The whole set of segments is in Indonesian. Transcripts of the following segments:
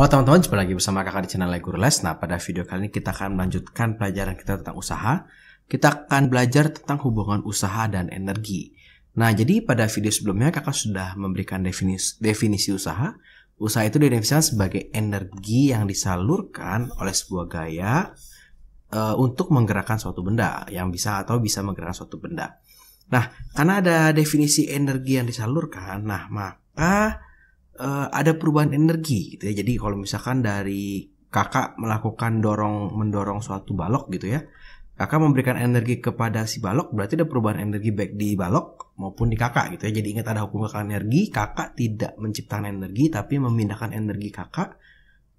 Halo teman-teman, jumpa lagi bersama kakak di channel Legur Les. Nah, pada video kali ini kita akan melanjutkan pelajaran kita tentang usaha. Kita akan belajar tentang hubungan usaha dan energi. Nah, jadi pada video sebelumnya kakak sudah memberikan definis, definisi usaha. Usaha itu didefinisikan sebagai energi yang disalurkan oleh sebuah gaya e, untuk menggerakkan suatu benda yang bisa atau bisa menggerakkan suatu benda. Nah, karena ada definisi energi yang disalurkan, nah maka uh, ada perubahan energi gitu ya. Jadi kalau misalkan dari kakak melakukan dorong mendorong suatu balok gitu ya. Kakak memberikan energi kepada si balok berarti ada perubahan energi baik di balok maupun di kakak gitu ya. Jadi ingat ada hukum kekalan energi, kakak tidak menciptakan energi tapi memindahkan energi kakak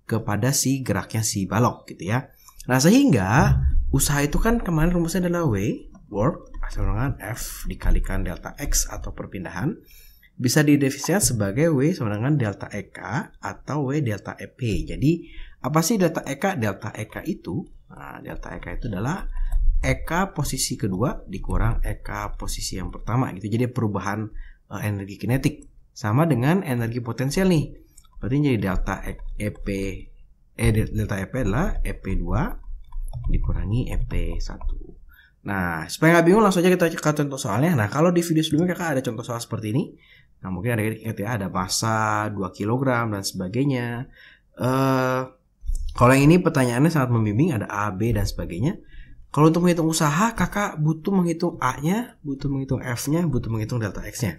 kepada si geraknya si balok gitu ya. Nah sehingga usaha itu kan kemarin rumusnya adalah W, work, asal F dikalikan delta X atau perpindahan bisa didefinisikan sebagai W sama dengan delta EK atau W delta EP. Jadi apa sih delta EK? Delta EK itu, nah, delta EK itu adalah EK posisi kedua dikurang EK posisi yang pertama gitu. Jadi perubahan uh, energi kinetik sama dengan energi potensial nih. Berarti jadi delta EP e eh delta EP adalah EP2 dikurangi EP1. Nah, supaya nggak bingung langsung aja kita cek contoh soalnya. Nah, kalau di video sebelumnya kakak ada contoh soal seperti ini. Nah mungkin ada ya ada masa 2 kg dan sebagainya. Uh, kalau yang ini pertanyaannya sangat membimbing ada A, B dan sebagainya. Kalau untuk menghitung usaha, kakak butuh menghitung A-nya, butuh menghitung F-nya, butuh menghitung delta X-nya.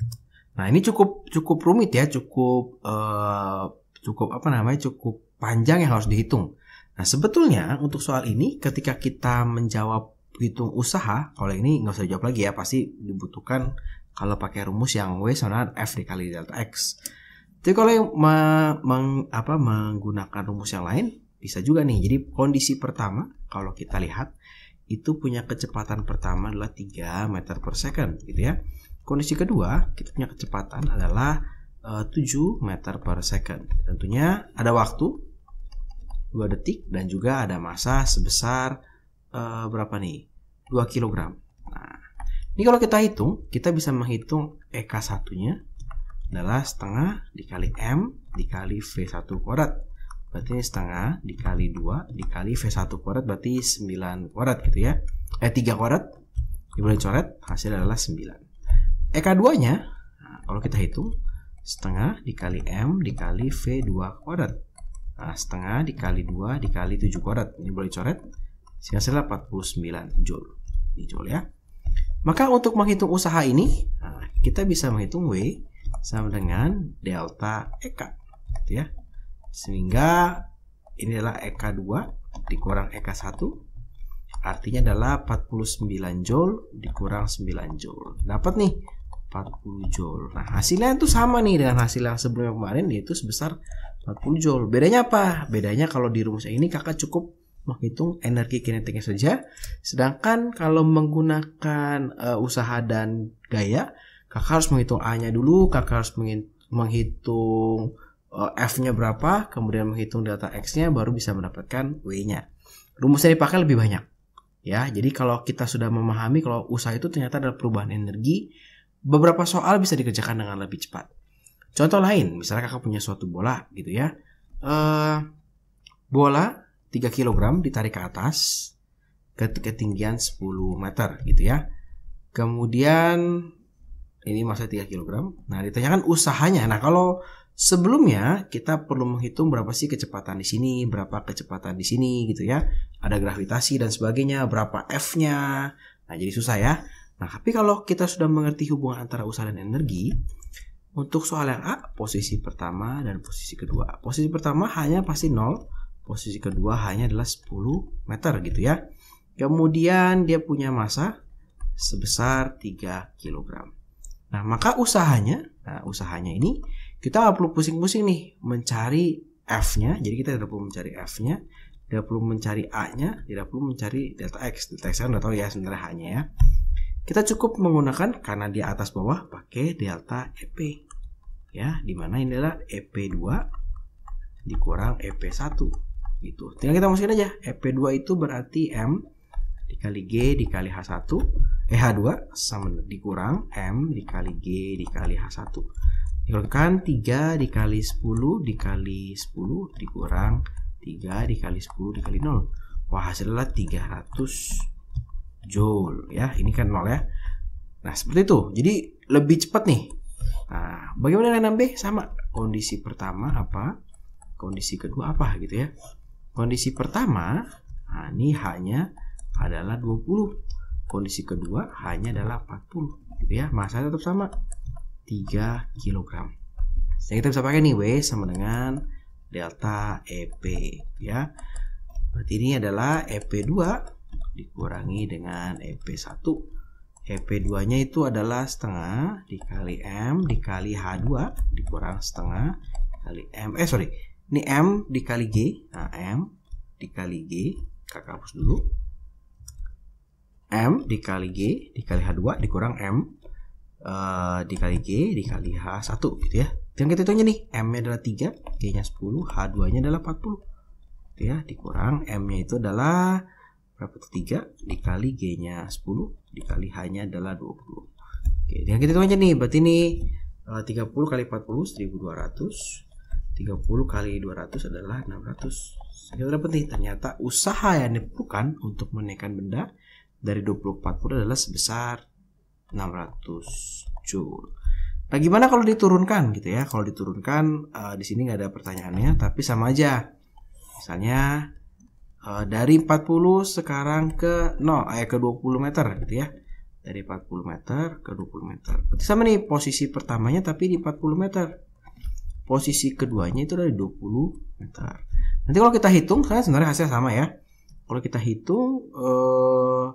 Nah ini cukup cukup rumit ya, cukup uh, cukup apa namanya, cukup panjang yang harus dihitung. Nah sebetulnya untuk soal ini, ketika kita menjawab hitung usaha, kalau ini nggak usah jawab lagi ya, pasti dibutuhkan kalau pakai rumus yang W sama F dikali delta X. Jadi kalau yang meng, apa, menggunakan rumus yang lain bisa juga nih. Jadi kondisi pertama kalau kita lihat itu punya kecepatan pertama adalah 3 meter per second gitu ya. Kondisi kedua kita punya kecepatan adalah eh, uh, 7 meter per second. Tentunya ada waktu 2 detik dan juga ada masa sebesar uh, berapa nih? 2 kilogram. Nah, ini kalau kita hitung, kita bisa menghitung EK1-nya adalah setengah dikali M dikali V1 kuadrat. Berarti ini setengah dikali 2 dikali V1 kuadrat berarti 9 kuadrat gitu ya. Eh 3 kuadrat dibalik coret hasil adalah 9. EK2-nya nah, kalau kita hitung setengah dikali M dikali V2 kuadrat. Nah, setengah dikali 2 dikali 7 kuadrat. Ini boleh coret. hasilnya 49 Joule. Ini Joule ya. Maka untuk menghitung usaha ini, nah, kita bisa menghitung W sama dengan delta EK. Gitu ya. Sehingga inilah EK2 dikurang EK1. Artinya adalah 49 Joule dikurang 9 Joule. Dapat nih 40 Joule. Nah, hasilnya itu sama nih dengan hasil yang sebelumnya kemarin yaitu sebesar 40 Joule. Bedanya apa? Bedanya kalau di rumus ini kakak cukup menghitung energi kinetiknya saja. Sedangkan kalau menggunakan uh, usaha dan gaya, kakak harus menghitung A-nya dulu, kakak harus menghitung uh, F-nya berapa, kemudian menghitung data X-nya, baru bisa mendapatkan W-nya. Rumusnya dipakai lebih banyak. Ya, jadi kalau kita sudah memahami kalau usaha itu ternyata adalah perubahan energi, beberapa soal bisa dikerjakan dengan lebih cepat. Contoh lain, misalnya kakak punya suatu bola gitu ya. Uh, bola 3 kg ditarik ke atas ke ketinggian 10 meter gitu ya. Kemudian ini masa 3 kg. Nah, ditanyakan usahanya. Nah, kalau sebelumnya kita perlu menghitung berapa sih kecepatan di sini, berapa kecepatan di sini gitu ya. Ada gravitasi dan sebagainya, berapa F-nya. Nah, jadi susah ya. Nah, tapi kalau kita sudah mengerti hubungan antara usaha dan energi, untuk soal yang A, posisi pertama dan posisi kedua. Posisi pertama hanya pasti 0, posisi kedua hanya adalah 10 meter gitu ya. Kemudian dia punya massa sebesar 3 kg. Nah, maka usahanya, nah usahanya ini kita gak perlu pusing-pusing nih mencari F-nya. Jadi kita tidak perlu mencari F-nya, tidak perlu mencari A-nya, tidak perlu mencari delta X. Delta X kan udah tahu ya sebenarnya hanya ya. Kita cukup menggunakan karena di atas bawah pakai delta EP. Ya, dimana ini adalah EP2 dikurang EP1 gitu. Tinggal kita masukin aja. EP2 itu berarti M dikali G dikali H1. Eh H2 sama dikurang M dikali G dikali H1. Dikurangkan 3 dikali 10 dikali 10 dikurang 3 dikali 10 dikali 0. Wah hasilnya 300 joule ya. Ini kan 0 ya. Nah seperti itu. Jadi lebih cepat nih. Nah bagaimana dengan 6B? Sama. Kondisi pertama apa? Kondisi kedua apa gitu ya. Kondisi pertama, nah ini hanya adalah 20. Kondisi kedua hanya adalah 40. Gitu ya, masa tetap sama 3 kg. Jadi kita bisa pakai nih W sama dengan delta EP ya. Berarti ini adalah EP2 dikurangi dengan EP1. EP2-nya itu adalah setengah dikali M dikali H2 dikurang setengah kali M. Eh sorry, ini M dikali G. Nah, M dikali G. Kakak hapus dulu. M dikali G dikali H2 dikurang M uh, dikali G dikali H1 gitu ya. Dan kita hitungnya nih. M-nya adalah 3, G-nya 10, H2-nya adalah 40. Gitu ya, dikurang M-nya itu adalah berapa tuh 3 dikali G-nya 10 dikali H-nya adalah 20. Oke, dan kita hitungnya nih. Berarti nih 30 eh, kali 40 1200 30 kali 200 adalah 600 sekitar penting ternyata usaha yang diperlukan untuk menaikkan benda dari 20 ke 40 adalah sebesar 600 joule nah gimana kalau diturunkan gitu ya kalau diturunkan uh, di sini nggak ada pertanyaannya tapi sama aja misalnya uh, dari 40 sekarang ke 0 eh, ke 20 meter gitu ya dari 40 meter ke 20 meter. Berarti sama nih posisi pertamanya tapi di 40 meter posisi keduanya itu dari 20 meter. Nanti kalau kita hitung, karena sebenarnya hasilnya sama ya. Kalau kita hitung, eh,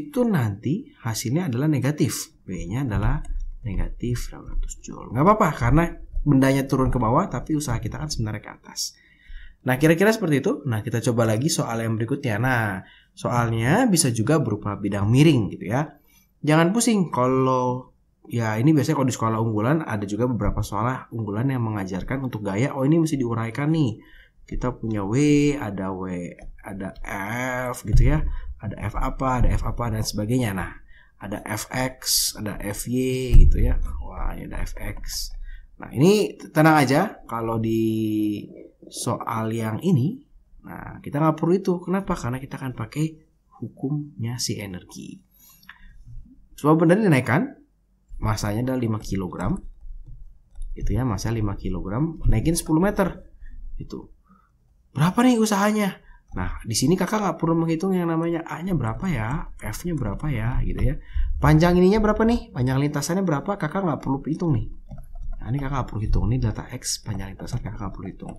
itu nanti hasilnya adalah negatif. B-nya adalah negatif 100 Joule. Nggak apa-apa, karena bendanya turun ke bawah, tapi usaha kita kan sebenarnya ke atas. Nah, kira-kira seperti itu. Nah, kita coba lagi soal yang berikutnya. Nah, soalnya bisa juga berupa bidang miring gitu ya. Jangan pusing kalau ya ini biasanya kalau di sekolah unggulan ada juga beberapa sekolah unggulan yang mengajarkan untuk gaya oh ini mesti diuraikan nih kita punya W ada W ada F gitu ya ada F apa ada F apa dan sebagainya nah ada FX ada FY gitu ya wah ini ada FX nah ini tenang aja kalau di soal yang ini nah kita nggak perlu itu kenapa karena kita akan pakai hukumnya si energi coba benda dinaikkan masanya adalah 5 kg itu ya masa 5 kg naikin 10 meter itu berapa nih usahanya nah di sini kakak nggak perlu menghitung yang namanya a nya berapa ya f nya berapa ya gitu ya panjang ininya berapa nih panjang lintasannya berapa kakak nggak perlu hitung nih nah, ini kakak nggak perlu hitung ini data x panjang lintasan kakak nggak perlu hitung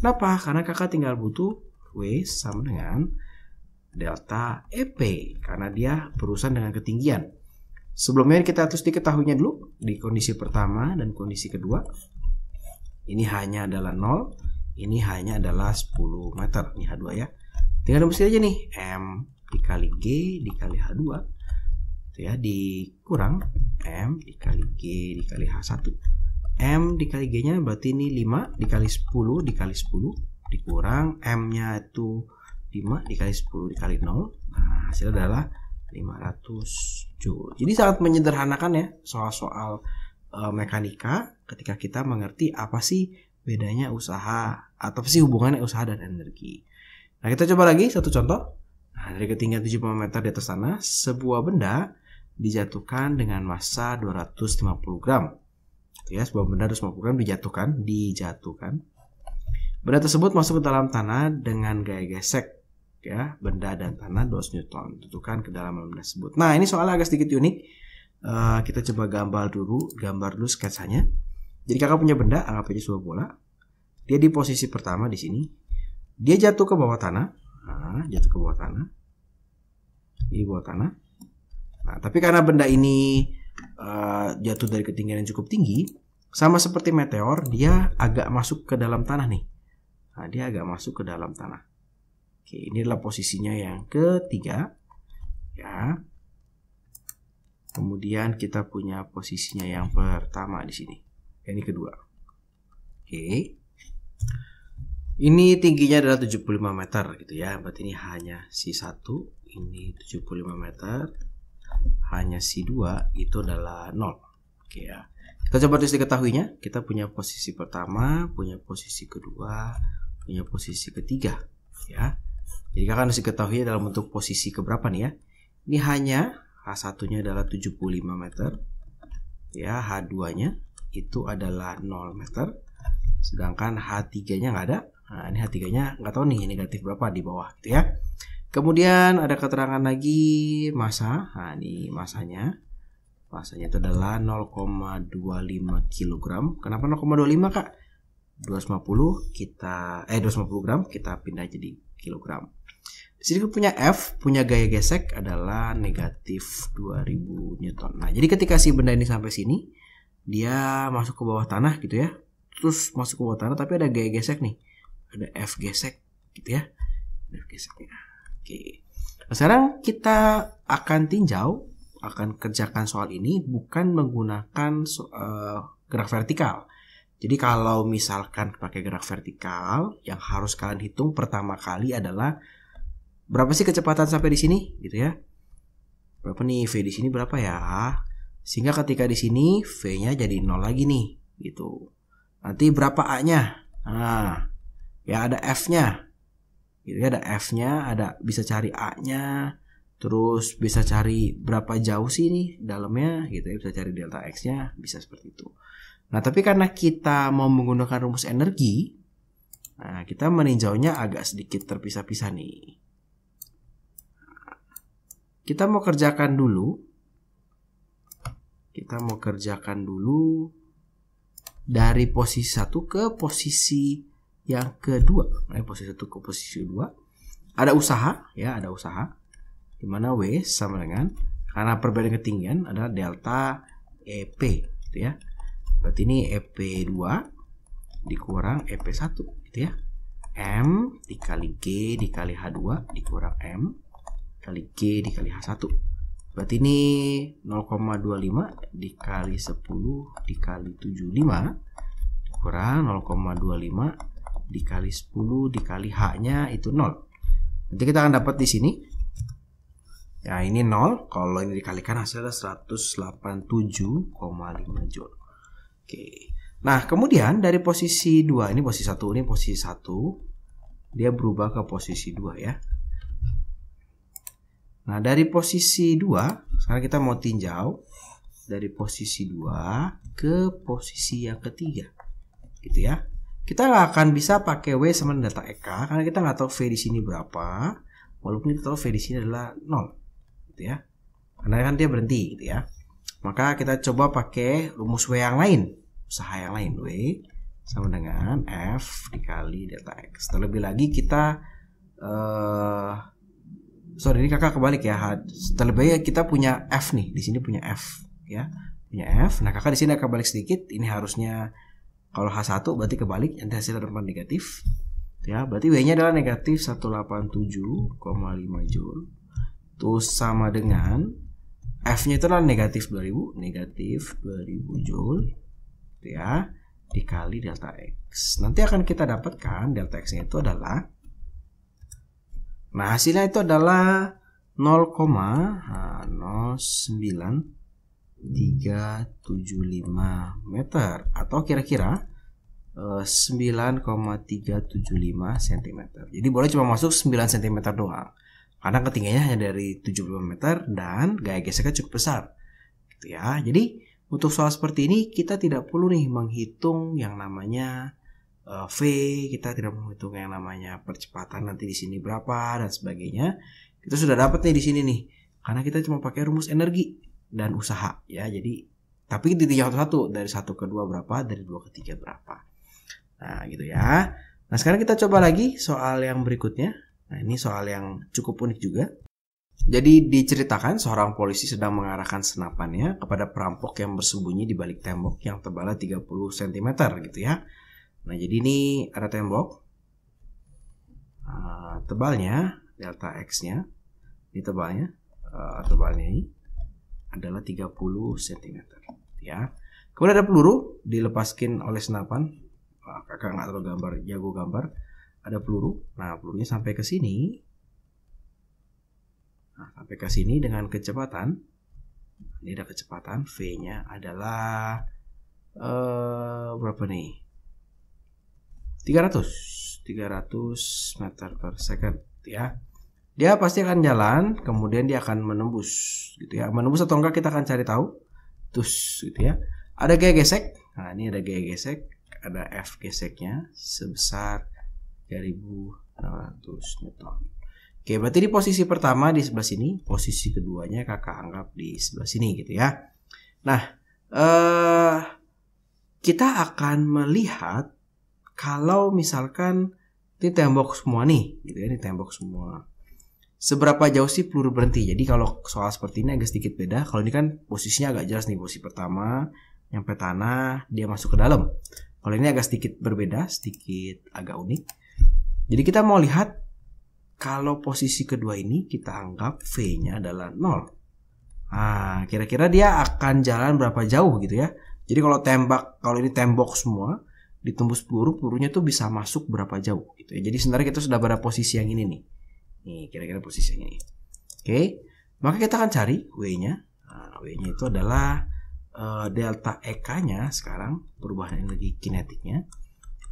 kenapa karena kakak tinggal butuh w sama dengan delta ep karena dia berurusan dengan ketinggian Sebelumnya kita tulis diketahuinya dulu di kondisi pertama dan kondisi kedua. Ini hanya adalah 0, ini hanya adalah 10 meter, ini H2 ya. Tinggal rumus aja nih, M dikali G dikali H2 itu ya dikurang M dikali G dikali H1. M dikali G-nya berarti ini 5 dikali 10 dikali 10 dikurang M-nya itu 5 dikali 10 dikali 0. Nah, hasilnya adalah 500 joule. Jadi sangat menyederhanakan ya soal-soal e, mekanika ketika kita mengerti apa sih bedanya usaha atau apa sih hubungannya usaha dan energi. Nah, kita coba lagi satu contoh. Nah, dari ketinggian 75 meter di atas tanah, sebuah benda dijatuhkan dengan massa 250 gram. Ya, sebuah benda 250 gram dijatuhkan, dijatuhkan. Benda tersebut masuk ke dalam tanah dengan gaya gesek ya benda dan tanah 2 newton tentukan kedalaman benda tersebut. Nah ini soalnya agak sedikit unik. Uh, kita coba gambar dulu, gambar dulu sketsanya. Jadi kakak punya benda, anggap aja sebuah bola. Dia di posisi pertama di sini. Dia jatuh ke bawah tanah. Nah, jatuh ke bawah tanah. Di bawah tanah. Nah, tapi karena benda ini uh, jatuh dari ketinggian yang cukup tinggi, sama seperti meteor, dia agak masuk ke dalam tanah nih. Nah, dia agak masuk ke dalam tanah. Oke, ini adalah posisinya yang ketiga. Ya. Kemudian kita punya posisinya yang pertama di sini. Ini kedua. Oke. Ini tingginya adalah 75 meter gitu ya. Berarti ini hanya si 1 ini 75 meter. Hanya si 2 itu adalah 0. Oke ya. Kita coba tulis diketahuinya. Kita punya posisi pertama, punya posisi kedua, punya posisi ketiga ya jadi kakak harus diketahui dalam bentuk posisi keberapa nih ya. Ini hanya H1-nya adalah 75 meter. Ya, H2-nya itu adalah 0 meter. Sedangkan H3-nya nggak ada. Nah, ini H3-nya nggak tahu nih negatif berapa di bawah gitu ya. Kemudian ada keterangan lagi masa. Nah, ini masanya. Masanya itu adalah 0,25 kg. Kenapa 0,25, Kak? 250 kita eh 250 gram kita pindah jadi kg. Di sini punya F, punya gaya gesek adalah negatif 2000 Newton. Nah, jadi ketika si benda ini sampai sini, dia masuk ke bawah tanah gitu ya. Terus masuk ke bawah tanah tapi ada gaya gesek nih. Ada F gesek gitu ya. F geseknya. Oke. Nah, sekarang kita akan tinjau, akan kerjakan soal ini bukan menggunakan uh, gerak vertikal jadi kalau misalkan pakai gerak vertikal, yang harus kalian hitung pertama kali adalah berapa sih kecepatan sampai di sini gitu ya. Berapa nih V di sini berapa ya? Sehingga ketika di sini V-nya jadi nol lagi nih gitu. Nanti berapa A-nya? Nah, ya ada F-nya. Gitu ya, ada F-nya, ada bisa cari A-nya, terus bisa cari berapa jauh sih nih dalamnya gitu ya, bisa cari delta X-nya, bisa seperti itu. Nah, tapi karena kita mau menggunakan rumus energi, nah kita meninjaunya agak sedikit terpisah-pisah nih. Kita mau kerjakan dulu. Kita mau kerjakan dulu dari posisi satu ke posisi yang kedua. Eh, posisi satu ke posisi kedua. Ada usaha, ya, ada usaha. Dimana W sama dengan, karena perbedaan ketinggian ada delta EP, gitu ya berarti ini EP2 dikurang EP1 gitu ya M dikali G dikali H2 dikurang M kali G dikali H1 berarti ini 0,25 dikali 10 dikali 75 dikurang 0,25 dikali 10 dikali H nya itu 0 nanti kita akan dapat di sini ya ini 0 kalau ini dikalikan hasilnya 187,5 Joule Oke. Nah, kemudian dari posisi 2, ini posisi 1, ini posisi 1, dia berubah ke posisi 2 ya. Nah, dari posisi 2, sekarang kita mau tinjau dari posisi 2 ke posisi yang ketiga. Gitu ya. Kita nggak akan bisa pakai W sama data EK karena kita nggak tahu V di sini berapa. Walaupun kita tahu V di sini adalah 0. Gitu ya. Karena kan dia berhenti gitu ya. Maka kita coba pakai rumus W yang lain. Usaha yang lain. W sama dengan F dikali delta X. Terlebih lagi kita... Uh, sorry, ini kakak kebalik ya. Terlebih lagi kita punya F nih. Di sini punya F. ya Punya F. Nah, kakak di sini akan balik sedikit. Ini harusnya... Kalau H1 berarti kebalik, nanti hasilnya depan negatif ya berarti W-nya adalah negatif 187,5 joule terus sama dengan F-nya itu adalah negatif 2000, negatif 2000 Joule, gitu ya, dikali delta X. Nanti akan kita dapatkan delta X-nya itu adalah, nah hasilnya itu adalah 0,09375 nah, meter atau kira-kira 9,375 eh, cm. Jadi boleh cuma masuk 9 cm doang karena ketinggiannya hanya dari 75 meter dan gaya geseknya cukup besar. Gitu ya. Jadi untuk soal seperti ini kita tidak perlu nih menghitung yang namanya uh, V, kita tidak perlu menghitung yang namanya percepatan nanti di sini berapa dan sebagainya. Kita sudah dapat nih di sini nih. Karena kita cuma pakai rumus energi dan usaha ya. Jadi tapi titik satu dari satu ke dua berapa, dari dua ke tiga berapa. Nah, gitu ya. Nah, sekarang kita coba lagi soal yang berikutnya. Nah, ini soal yang cukup unik juga. Jadi diceritakan seorang polisi sedang mengarahkan senapannya kepada perampok yang bersembunyi di balik tembok yang tebalnya 30 cm gitu ya. Nah, jadi ini ada tembok. Uh, tebalnya delta x-nya ini tebalnya uh, tebalnya ini adalah 30 cm gitu ya. Kemudian ada peluru dilepaskan oleh senapan. Uh, kakak nggak terlalu gambar, jago gambar ada peluru. Nah, pelurunya sampai ke sini. Nah, sampai ke sini dengan kecepatan. Ini ada kecepatan V-nya adalah uh, berapa nih? 300. 300 meter per second ya. Dia pasti akan jalan, kemudian dia akan menembus gitu ya. Menembus atau enggak kita akan cari tahu. Terus gitu ya. Ada gaya gesek. Nah, ini ada gaya gesek, ada F geseknya sebesar 3600 Newton. Oke, berarti di posisi pertama di sebelah sini, posisi keduanya kakak anggap di sebelah sini gitu ya. Nah, eh, kita akan melihat kalau misalkan ini tembok semua nih, gitu ya, ini tembok semua. Seberapa jauh sih peluru berhenti? Jadi kalau soal seperti ini agak sedikit beda. Kalau ini kan posisinya agak jelas nih, posisi pertama, nyampe tanah, dia masuk ke dalam. Kalau ini agak sedikit berbeda, sedikit agak unik jadi kita mau lihat kalau posisi kedua ini kita anggap V-nya adalah 0. Nah, kira-kira dia akan jalan berapa jauh gitu ya. Jadi kalau tembak, kalau ini tembok semua, ditembus peluru, pelurunya tuh bisa masuk berapa jauh gitu ya. Jadi sebenarnya kita sudah pada posisi yang ini nih. Nih, kira-kira posisi yang ini. Oke. Maka kita akan cari W-nya. Nah, W-nya itu adalah uh, delta EK-nya sekarang perubahan energi kinetiknya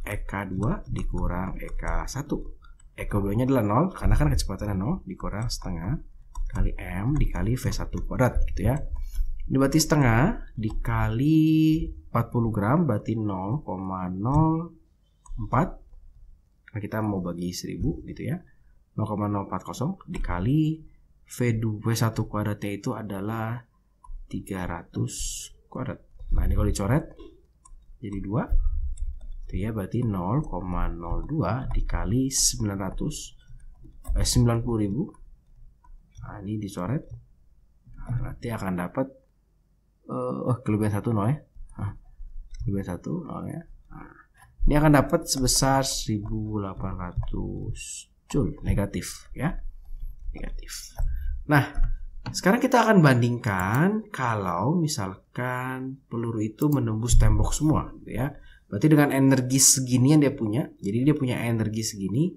EK2 dikurang EK1. EK2-nya adalah 0, karena kan kecepatannya 0, dikurang setengah kali M dikali V1 kuadrat gitu ya. Ini berarti setengah dikali 40 gram berarti 0,04. Nah, kita mau bagi 1000 gitu ya. 0,040 dikali V2, V1 kuadratnya itu adalah 300 kuadrat. Nah, ini kalau dicoret jadi 2 gitu ya berarti 0,02 dikali 900 eh, 90 ribu nah, ini dicoret nah, nanti akan dapat uh, oh kelebihan satu nol ya nah, kelebihan satu nol ya nah, ini akan dapat sebesar 1800 cuy negatif ya negatif nah sekarang kita akan bandingkan kalau misalkan peluru itu menembus tembok semua gitu ya Berarti dengan energi segini yang dia punya, jadi dia punya energi segini,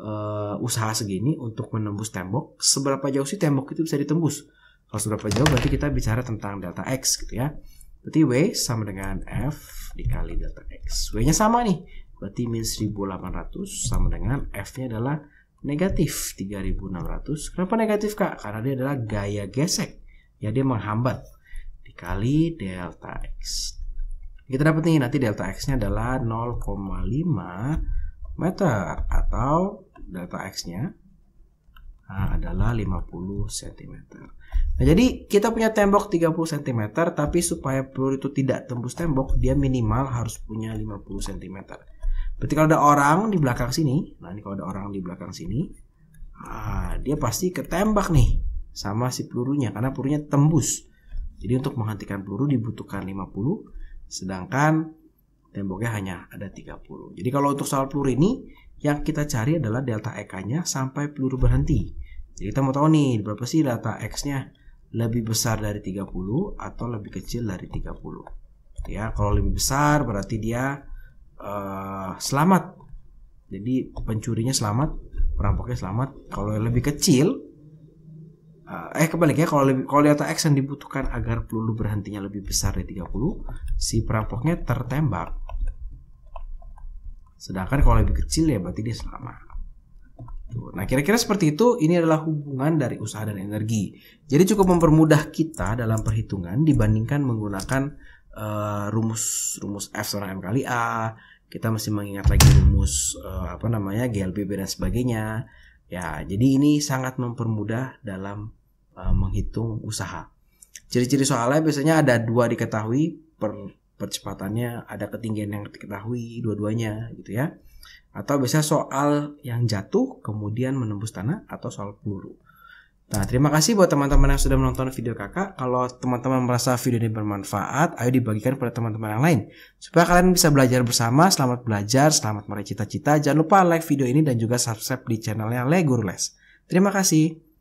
uh, usaha segini untuk menembus tembok. Seberapa jauh sih tembok itu bisa ditembus? Kalau seberapa jauh berarti kita bicara tentang delta X gitu ya. Berarti W sama dengan F dikali delta X. W-nya sama nih. Berarti minus 1800 sama dengan F-nya adalah negatif 3600. Kenapa negatif Kak? Karena dia adalah gaya gesek. Ya dia menghambat. Dikali delta X. Kita dapat nih nanti delta x-nya adalah 0,5 meter atau delta x-nya ah, adalah 50 cm. Nah, jadi kita punya tembok 30 cm tapi supaya peluru itu tidak tembus tembok dia minimal harus punya 50 cm. Berarti kalau ada orang di belakang sini, nah ini kalau ada orang di belakang sini, ah, dia pasti ketembak nih sama si pelurunya karena pelurunya tembus. Jadi untuk menghentikan peluru dibutuhkan 50 cm. Sedangkan temboknya hanya ada 30. Jadi kalau untuk soal peluru ini yang kita cari adalah delta EK-nya sampai peluru berhenti. Jadi kita mau tahu nih berapa sih delta X-nya? Lebih besar dari 30 atau lebih kecil dari 30. Ya, kalau lebih besar berarti dia uh, selamat. Jadi pencurinya selamat, perampoknya selamat. Kalau lebih kecil Ah, eh kebaliknya kalau lebih kalau lihat yang dibutuhkan agar peluru berhentinya lebih besar dari 30 si perampoknya tertembak sedangkan kalau lebih kecil ya berarti dia selamat Nah, kira-kira seperti itu. Ini adalah hubungan dari usaha dan energi. Jadi cukup mempermudah kita dalam perhitungan dibandingkan menggunakan uh, rumus rumus F sama M kali A. Kita masih mengingat lagi rumus uh, apa namanya GLBB dan sebagainya. Ya, jadi ini sangat mempermudah dalam uh, menghitung usaha. Ciri-ciri soalnya biasanya ada dua diketahui per percepatannya ada ketinggian yang diketahui dua-duanya gitu ya. Atau biasanya soal yang jatuh kemudian menembus tanah atau soal peluru. Nah, terima kasih buat teman-teman yang sudah menonton video kakak. Kalau teman-teman merasa video ini bermanfaat, ayo dibagikan kepada teman-teman yang lain. Supaya kalian bisa belajar bersama, selamat belajar, selamat meraih cita-cita. Jangan lupa like video ini dan juga subscribe di channelnya Legurles. Les. Terima kasih.